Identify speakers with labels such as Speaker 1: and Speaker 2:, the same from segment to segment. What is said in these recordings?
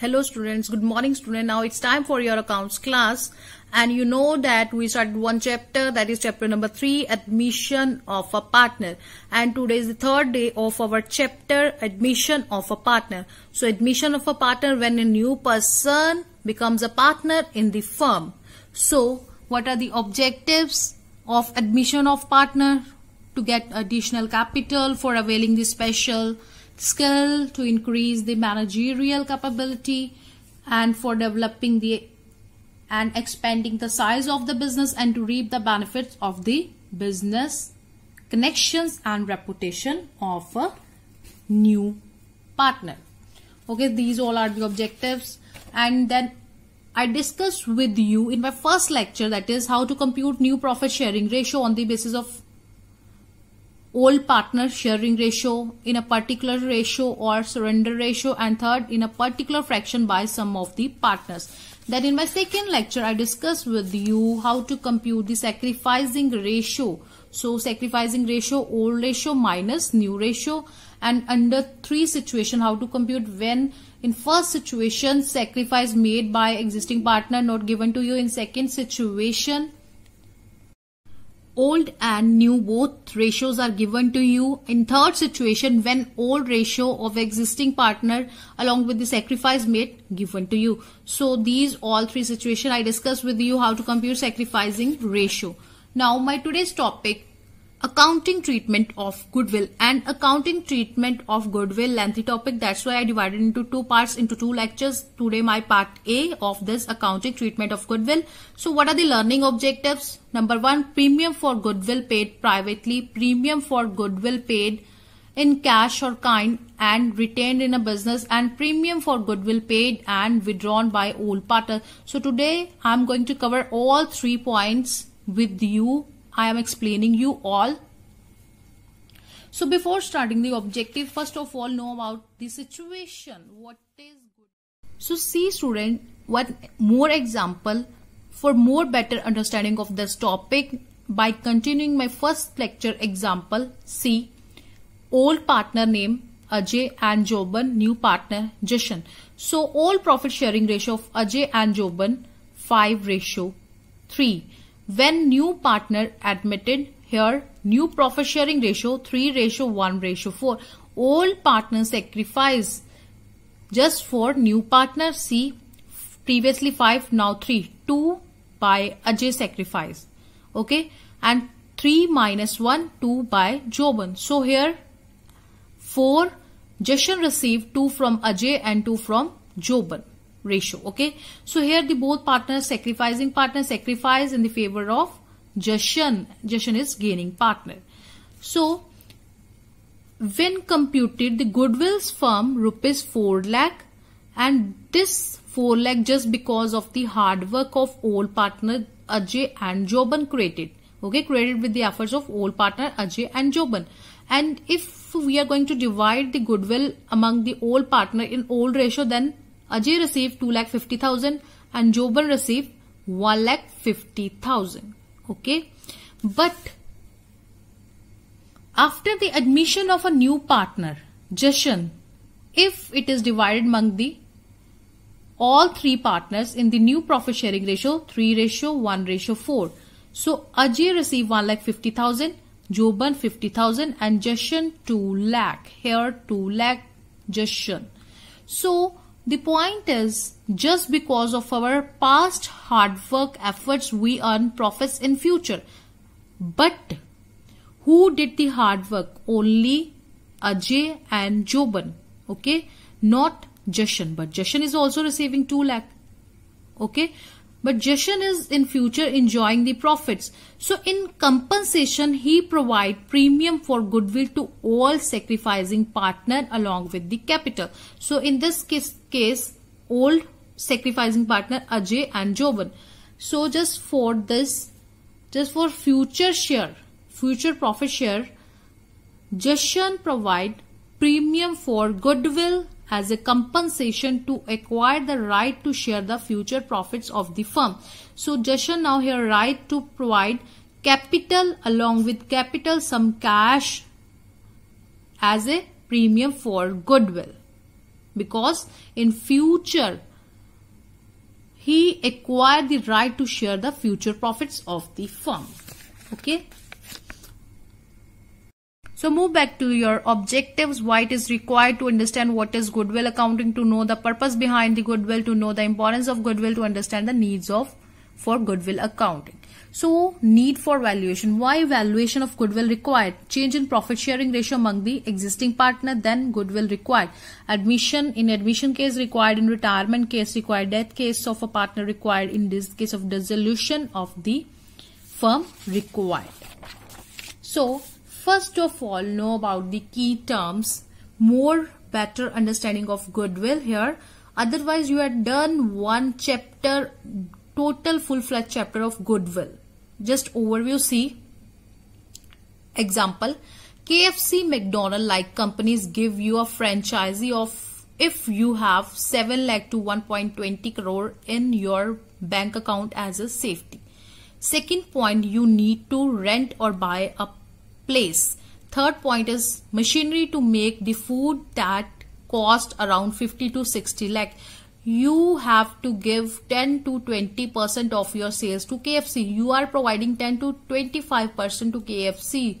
Speaker 1: hello students good morning student now it's time for your accounts class and you know that we started one chapter that is chapter number three admission of a partner and today is the third day of our chapter admission of a partner so admission of a partner when a new person becomes a partner in the firm so what are the objectives of admission of partner to get additional capital for availing the special skill, to increase the managerial capability and for developing the and expanding the size of the business and to reap the benefits of the business connections and reputation of a new partner. Okay, these all are the objectives and then I discussed with you in my first lecture that is how to compute new profit sharing ratio on the basis of old partner sharing ratio, in a particular ratio or surrender ratio and third in a particular fraction by some of the partners. That in my second lecture I discussed with you how to compute the sacrificing ratio. So sacrificing ratio, old ratio minus new ratio and under three situation how to compute when in first situation sacrifice made by existing partner not given to you in second situation old and new both ratios are given to you in third situation when old ratio of existing partner along with the sacrifice made given to you so these all three situation i discussed with you how to compute sacrificing ratio now my today's topic accounting treatment of goodwill and accounting treatment of goodwill lengthy topic that's why i divided into two parts into two lectures today my part a of this accounting treatment of goodwill so what are the learning objectives number one premium for goodwill paid privately premium for goodwill paid in cash or kind and retained in a business and premium for goodwill paid and withdrawn by old partner so today i'm going to cover all three points with you I am explaining you all. So before starting the objective, first of all know about the situation. What is good? So see student, one more example for more better understanding of this topic by continuing my first lecture example See, Old partner name Ajay and Joban, new partner Jashan. So old profit sharing ratio of Ajay and Joban 5 ratio 3. When new partner admitted, here new profit sharing ratio 3 ratio 1 ratio 4. Old partner sacrifice just for new partner. See previously 5 now 3. 2 by Ajay sacrifice. Okay and 3 minus 1 2 by Joban. So here 4 Jashan received 2 from Ajay and 2 from Joban ratio. Okay. So here the both partners sacrificing partner sacrifice in the favor of Jashan. Jashan is gaining partner. So when computed the goodwills firm rupees 4 lakh and this 4 lakh just because of the hard work of old partner Ajay and Joban created. Okay, created with the efforts of old partner Ajay and Joban. And if we are going to divide the goodwill among the old partner in old ratio then Ajay received 2,50,000 and Joban received 1,50,000. Okay. But after the admission of a new partner, Jashan, if it is divided among the all three partners in the new profit sharing ratio 3 ratio 1 ratio 4. So Ajay received 1 lakh 50,000, Joban 50,000 and Jashan 2 lakh. Here 2 lakh Jashan. So the point is, just because of our past hard work efforts, we earn profits in future. But who did the hard work? Only Ajay and Joban. Okay, not Jashan. But Jashan is also receiving 2 lakh. Okay, but Jashan is in future enjoying the profits. So in compensation, he provide premium for goodwill to all sacrificing partner along with the capital. So in this case, case old sacrificing partner Ajay and Jovan. So just for this, just for future share, future profit share, Jashan provide premium for goodwill as a compensation to acquire the right to share the future profits of the firm. So Jashan now here right to provide capital along with capital some cash as a premium for goodwill because in future he acquired the right to share the future profits of the firm okay so move back to your objectives. Why it is required to understand what is goodwill accounting, to know the purpose behind the goodwill, to know the importance of goodwill, to understand the needs of for goodwill accounting. So need for valuation. Why valuation of goodwill required? Change in profit sharing ratio among the existing partner, then goodwill required. Admission in admission case required, in retirement case required, death case of a partner required, in this case of dissolution of the firm required. So first of all know about the key terms, more better understanding of goodwill here. Otherwise you had done one chapter total full-fledged chapter of goodwill. Just overview see. Example, KFC McDonald like companies give you a franchisee of if you have 7 lakh to 1.20 crore in your bank account as a safety. Second point, you need to rent or buy a place. Third point is machinery to make the food that cost around 50 to 60 lakh you have to give 10 to 20 percent of your sales to KFC. You are providing 10 to 25 percent to KFC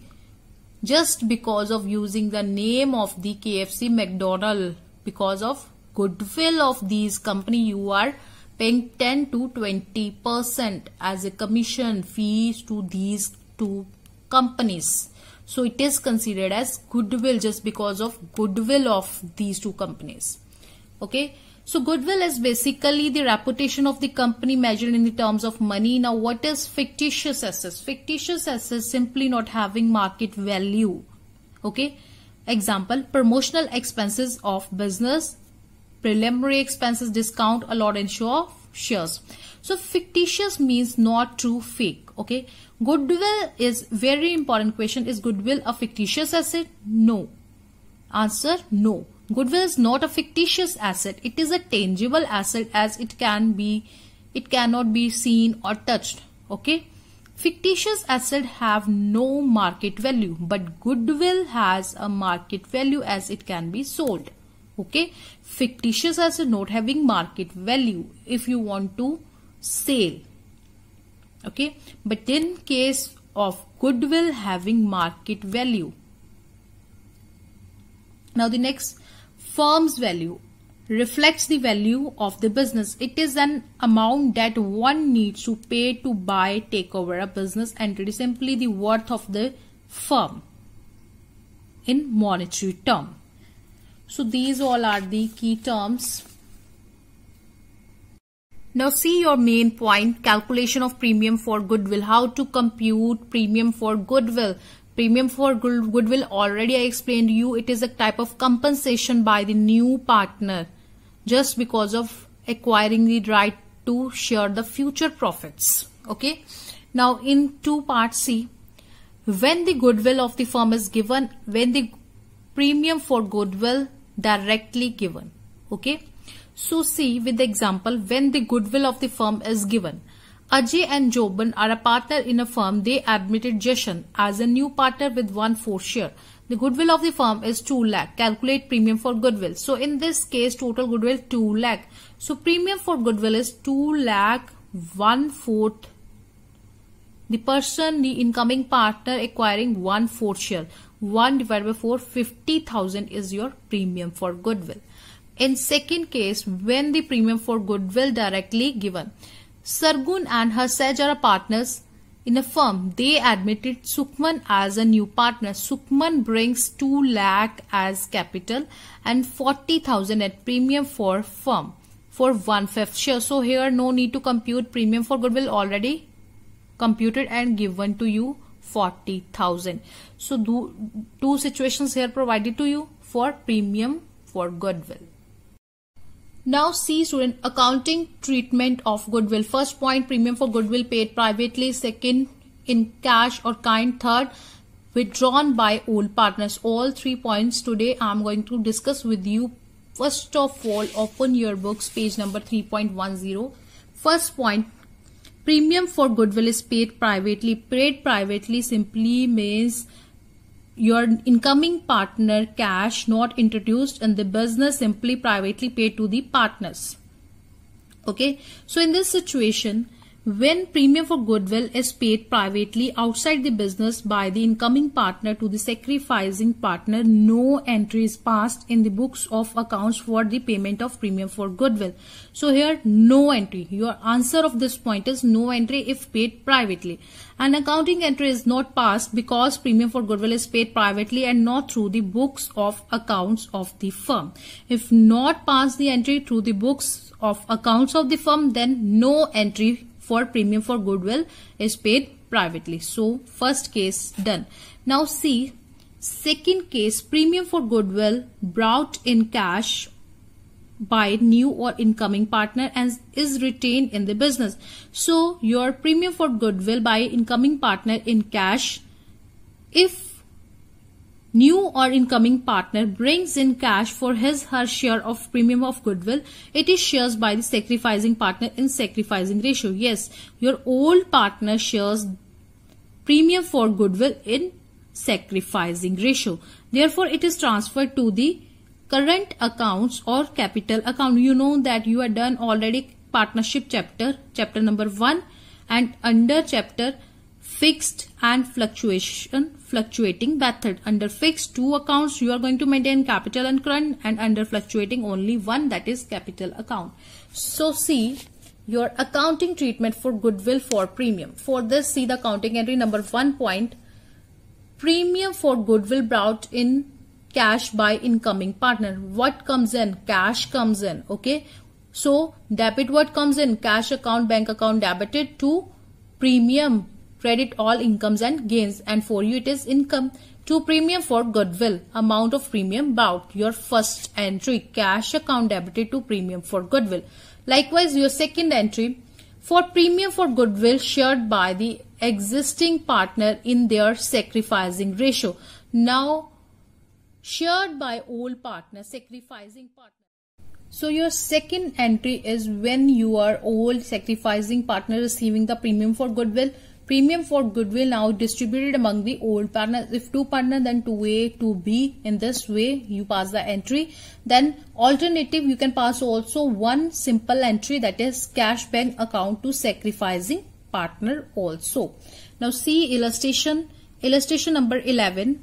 Speaker 1: just because of using the name of the KFC McDonald because of goodwill of these company you are paying 10 to 20 percent as a commission fees to these two companies so it is considered as goodwill just because of goodwill of these two companies okay so goodwill is basically the reputation of the company measured in the terms of money. Now what is fictitious assets? Fictitious assets simply not having market value. Okay. Example, promotional expenses of business, preliminary expenses, discount, allowed and show shares. So fictitious means not true fake. Okay. Goodwill is very important question. Is goodwill a fictitious asset? No. Answer no. Goodwill is not a fictitious asset. It is a tangible asset as it can be, it cannot be seen or touched. Okay. Fictitious assets have no market value, but goodwill has a market value as it can be sold. Okay. Fictitious asset not having market value if you want to sell. Okay. But in case of goodwill having market value. Now the next firm's value reflects the value of the business. It is an amount that one needs to pay to buy, take over a business and it is simply the worth of the firm in monetary term. So these all are the key terms. Now see your main point, calculation of premium for goodwill, how to compute premium for goodwill. Premium for goodwill already I explained you it is a type of compensation by the new partner just because of acquiring the right to share the future profits. Okay. Now in 2 part C, when the goodwill of the firm is given, when the premium for goodwill directly given. Okay. So see with the example when the goodwill of the firm is given. Ajay and Joban are a partner in a firm. They admitted Jeshan as a new partner with one fourth share. The goodwill of the firm is 2 lakh. Calculate premium for goodwill. So in this case, total goodwill 2 lakh. So premium for goodwill is 2 lakh one fourth. The person, the incoming partner acquiring one fourth share. 1 divided by 4, 50,000 is your premium for goodwill. In second case, when the premium for goodwill directly given. Sargun and Harsaj are partners in a firm. They admitted Sukman as a new partner. Sukman brings 2 lakh as capital and 40,000 at premium for firm for one-fifth share. So here no need to compute premium for goodwill already computed and given to you 40,000. So do, two situations here provided to you for premium for goodwill. Now see student accounting treatment of goodwill. First point premium for goodwill paid privately. Second in cash or kind. Third withdrawn by old partners. All three points today I'm going to discuss with you. First of all open your books page number 3.10. First point premium for goodwill is paid privately. Paid privately simply means your incoming partner cash not introduced in the business simply privately paid to the partners okay so in this situation when premium for goodwill is paid privately outside the business by the incoming partner to the sacrificing partner, no entry is passed in the books of accounts for the payment of premium for goodwill. So here no entry. Your answer of this point is no entry if paid privately. An accounting entry is not passed because premium for goodwill is paid privately and not through the books of accounts of the firm. If not passed the entry through the books of accounts of the firm, then no entry for premium for goodwill is paid privately. So first case done. Now see second case premium for goodwill brought in cash by new or incoming partner and is retained in the business. So your premium for goodwill by incoming partner in cash if new or incoming partner brings in cash for his her share of premium of goodwill it is shares by the sacrificing partner in sacrificing ratio yes your old partner shares premium for goodwill in sacrificing ratio therefore it is transferred to the current accounts or capital account you know that you are done already partnership chapter chapter number 1 and under chapter fixed and fluctuation fluctuating method under fixed two accounts you are going to maintain capital and current and under fluctuating only one that is capital account so see your accounting treatment for goodwill for premium for this see the accounting entry number one point premium for goodwill brought in cash by incoming partner what comes in cash comes in okay so debit what comes in cash account bank account debited to premium credit all incomes and gains and for you it is income. To premium for goodwill, amount of premium bowed. Your first entry, cash account debited to premium for goodwill. Likewise, your second entry, for premium for goodwill shared by the existing partner in their sacrificing ratio. Now, shared by old partner, sacrificing partner. So your second entry is when you are old sacrificing partner receiving the premium for goodwill. Premium for goodwill now distributed among the old partners. If two partner, then 2A, 2B. In this way, you pass the entry. Then alternative, you can pass also one simple entry that is cash bank account to sacrificing partner also. Now see illustration, illustration number 11.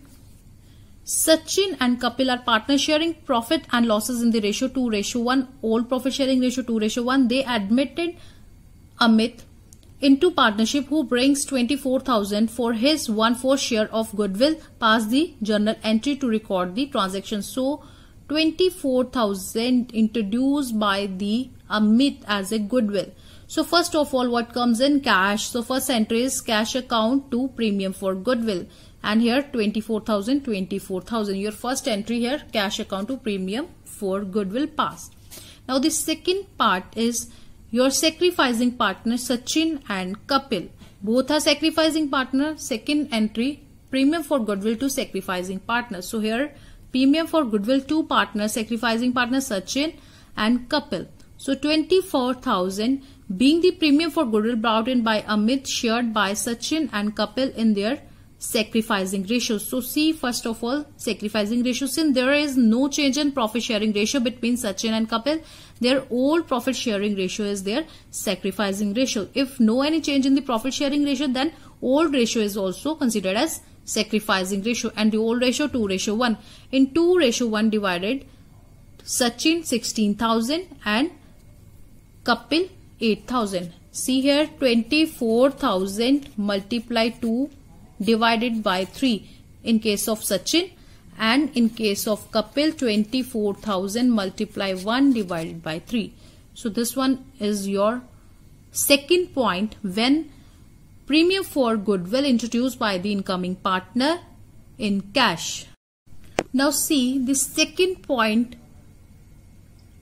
Speaker 1: Sachin and Kapil are partner sharing profit and losses in the ratio 2 ratio 1, old profit sharing ratio 2 ratio 1. They admitted Amit into partnership who brings 24,000 for his one-fourth share of goodwill pass the journal entry to record the transaction. So 24,000 introduced by the Amit as a goodwill. So first of all what comes in cash. So first entry is cash account to premium for goodwill and here 24,000 24,000 your first entry here cash account to premium for goodwill Passed. Now the second part is your sacrificing partner Sachin and Kapil. Both are sacrificing partner. Second entry, premium for goodwill to sacrificing partner. So here, premium for goodwill to partner, sacrificing partner Sachin and Kapil. So 24,000 being the premium for goodwill brought in by Amit shared by Sachin and Kapil in their sacrificing ratio. So see first of all sacrificing ratio since there is no change in profit sharing ratio between Sachin and Kapil their old profit sharing ratio is their sacrificing ratio. If no any change in the profit sharing ratio then old ratio is also considered as sacrificing ratio and the old ratio 2 ratio 1. In 2 ratio 1 divided Sachin 16,000 and Kapil 8,000. See here 24,000 multiplied to divided by 3 in case of Sachin and in case of Kapil 24,000 multiply 1 divided by 3. So this one is your second point when premium for goodwill introduced by the incoming partner in cash. Now see the second point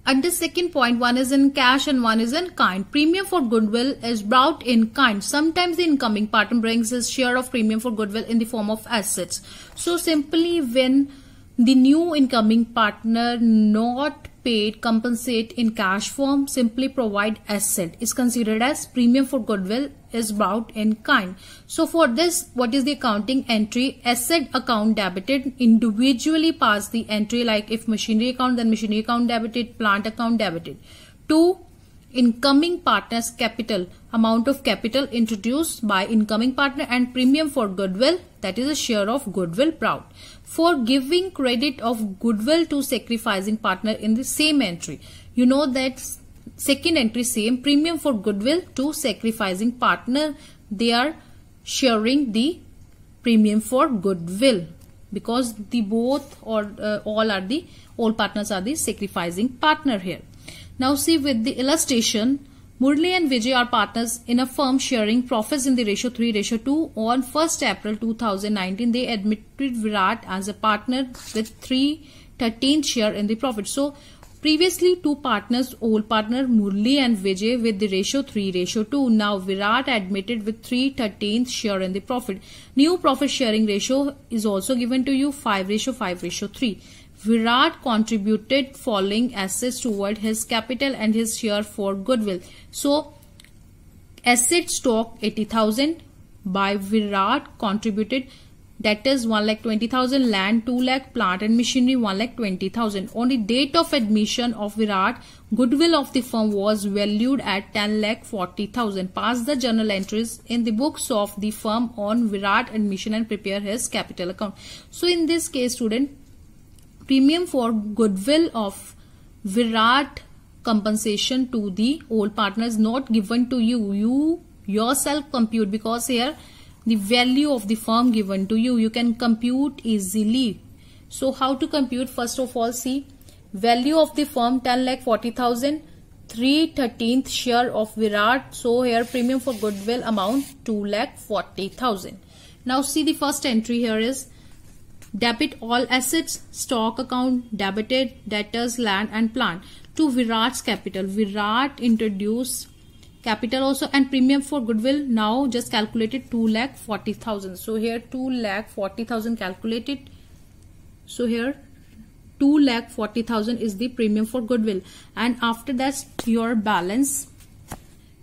Speaker 1: at the second point, one is in cash and one is in kind. Premium for goodwill is brought in kind. Sometimes the incoming partner brings his share of premium for goodwill in the form of assets. So simply when the new incoming partner not paid compensate in cash form simply provide asset is considered as premium for goodwill is brought in kind. So for this what is the accounting entry asset account debited individually pass the entry like if machinery account then machinery account debited plant account debited. Two incoming partner's capital, amount of capital introduced by incoming partner and premium for goodwill, that is a share of goodwill proud. For giving credit of goodwill to sacrificing partner in the same entry. You know that second entry same premium for goodwill to sacrificing partner. They are sharing the premium for goodwill because the both or uh, all are the all partners are the sacrificing partner here. Now see with the illustration, Murli and Vijay are partners in a firm sharing profits in the ratio 3 ratio 2. On 1st April 2019, they admitted Virat as a partner with 3 13 share in the profit. So previously two partners, old partner Murli and Vijay with the ratio 3 ratio 2. Now Virat admitted with 3 13 share in the profit. New profit sharing ratio is also given to you 5 ratio 5 ratio 3. Virat contributed following assets toward his capital and his share for goodwill. So, asset stock 80,000 by Virat contributed that is 1 lakh 20,000 land 2 lakh plant and machinery 1 lakh 20,000 on the date of admission of Virat goodwill of the firm was valued at 10 lakh 40,000 pass the journal entries in the books of the firm on Virat admission and prepare his capital account so in this case student premium for goodwill of Virat compensation to the old partner is not given to you. You yourself compute because here the value of the firm given to you. You can compute easily. So how to compute? First of all, see value of the firm 10 lakh 40,000. 3 13th share of Virat. So here premium for goodwill amount 2 lakh 40,000. Now see the first entry here is Debit all assets, stock account, debited, debtors, land and plant to Virat's capital. Virat introduce capital also and premium for goodwill now just calculated 2 lakh 40,000. So here 2 lakh 40,000 calculated. So here 2 lakh 40,000 is the premium for goodwill and after that your balance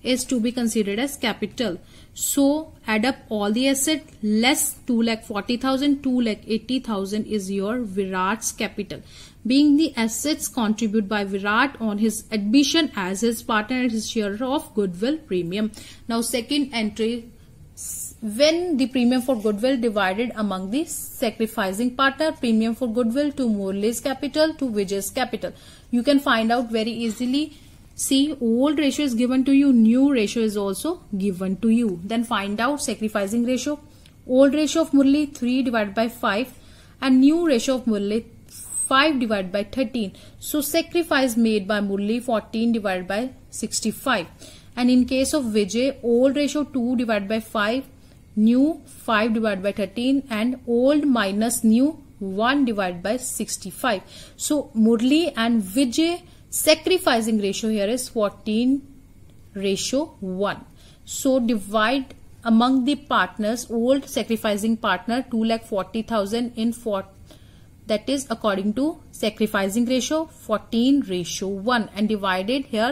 Speaker 1: is to be considered as capital. So add up all the asset less 2 lakh 40,000, 2 lakh 80,000 is your Virat's capital. Being the assets contributed by Virat on his admission as his partner and his share of goodwill premium. Now second entry when the premium for goodwill divided among the sacrificing partner premium for goodwill to Morley's capital to Vijay's capital. You can find out very easily See, old ratio is given to you, new ratio is also given to you. Then find out sacrificing ratio. Old ratio of Murli 3 divided by 5 and new ratio of Murli 5 divided by 13. So sacrifice made by Murli 14 divided by 65. And in case of Vijay, old ratio 2 divided by 5, new 5 divided by 13 and old minus new 1 divided by 65. So Murli and Vijay sacrificing ratio here is 14 ratio 1 so divide among the partners old sacrificing partner 2 lakh 40000 in 4 that is according to sacrificing ratio 14 ratio 1 and divided here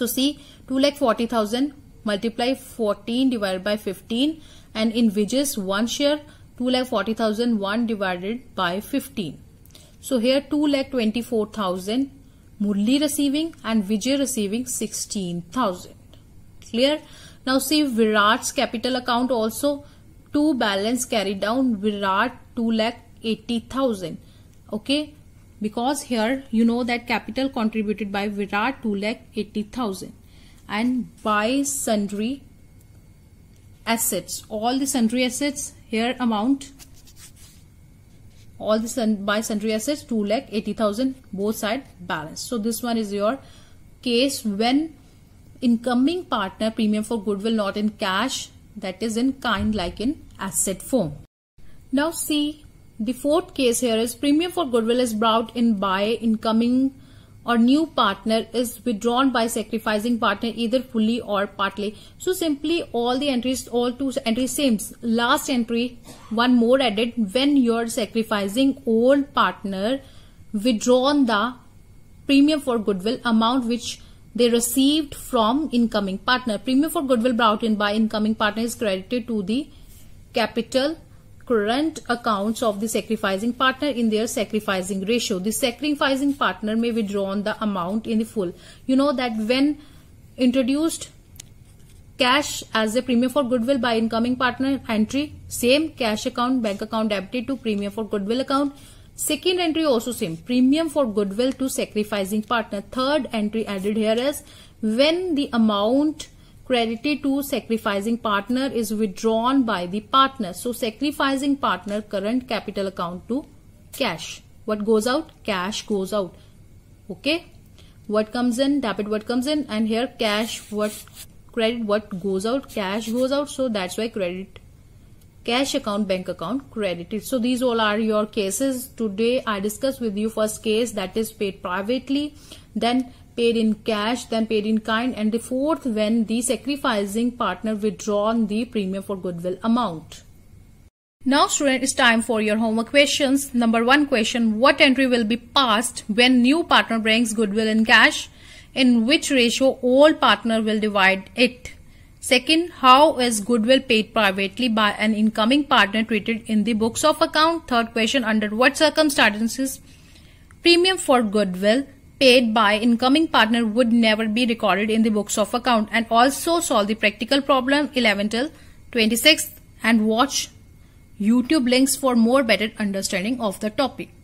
Speaker 1: so see 2 lakh 40000 multiply 14 divided by 15 and in wages 1 share 2 lakh 40000 1 divided by 15 so here 2 lakh 24000 Murli receiving and Vijay receiving 16,000. Clear? Now see Virat's capital account also two balance carried down Virat 2 lakh 80,000. Okay. Because here you know that capital contributed by Virat 2 lakh 80,000 and by sundry assets. All the sundry assets here amount all the by sundry assets 2 lakh 80,000 both side balance. So this one is your case when incoming partner premium for goodwill not in cash that is in kind like in asset form. Now see the fourth case here is premium for goodwill is brought in by incoming or new partner is withdrawn by sacrificing partner either fully or partly. So simply all the entries, all two entries same. Last entry, one more added when you're sacrificing old partner withdrawn the premium for goodwill amount which they received from incoming partner. Premium for goodwill brought in by incoming partner is credited to the capital current accounts of the sacrificing partner in their sacrificing ratio. The sacrificing partner may withdraw the amount in the full. You know that when introduced cash as a premium for goodwill by incoming partner entry, same cash account, bank account debited to premium for goodwill account. Second entry also same, premium for goodwill to sacrificing partner. Third entry added here is when the amount Credit to sacrificing partner is withdrawn by the partner. So sacrificing partner current capital account to cash. What goes out? Cash goes out. Okay. What comes in? Debit what comes in? And here cash what credit what goes out? Cash goes out. So that's why credit cash account bank account credited. So these all are your cases. Today I discuss with you first case that is paid privately. Then paid in cash, then paid in kind, and the fourth when the sacrificing partner withdrawn the premium for goodwill amount. Now student, it's time for your homework questions. Number one question, what entry will be passed when new partner brings goodwill in cash? In which ratio old partner will divide it? Second, how is goodwill paid privately by an incoming partner treated in the books of account? Third question, under what circumstances premium for goodwill paid by incoming partner would never be recorded in the books of account and also solve the practical problem 11 till 26th and watch YouTube links for more better understanding of the topic.